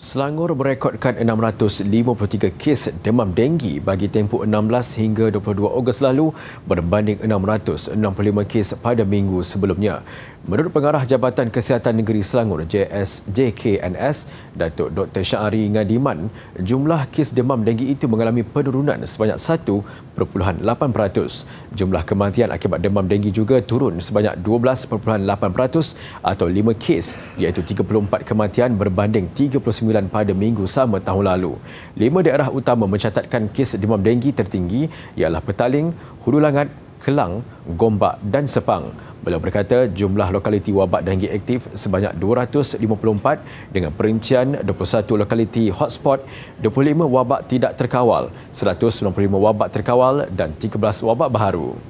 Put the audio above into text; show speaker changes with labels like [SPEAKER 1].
[SPEAKER 1] Selangor merekodkan 653 kes demam denggi bagi tempoh 16 hingga 22 Ogos lalu berbanding 665 kes pada minggu sebelumnya. Menurut pengarah Jabatan Kesihatan Negeri Selangor (JSJKNS) Datuk Dr. Syari Ngadiman, jumlah kes demam denggi itu mengalami penurunan sebanyak 1.8%. Jumlah kematian akibat demam denggi juga turun sebanyak 12.8% atau 5 kes iaitu 34 kematian berbanding 39 pada minggu sama tahun lalu. Lima daerah utama mencatatkan kes demam denggi tertinggi ialah Petaling, Hulu Langat, Kelang, Gombak dan Sepang. Beliau berkata jumlah lokaliti wabak denggi aktif sebanyak 254 dengan perincian 21 lokaliti hotspot, 25 wabak tidak terkawal, 195 wabak terkawal dan 13 wabak baharu.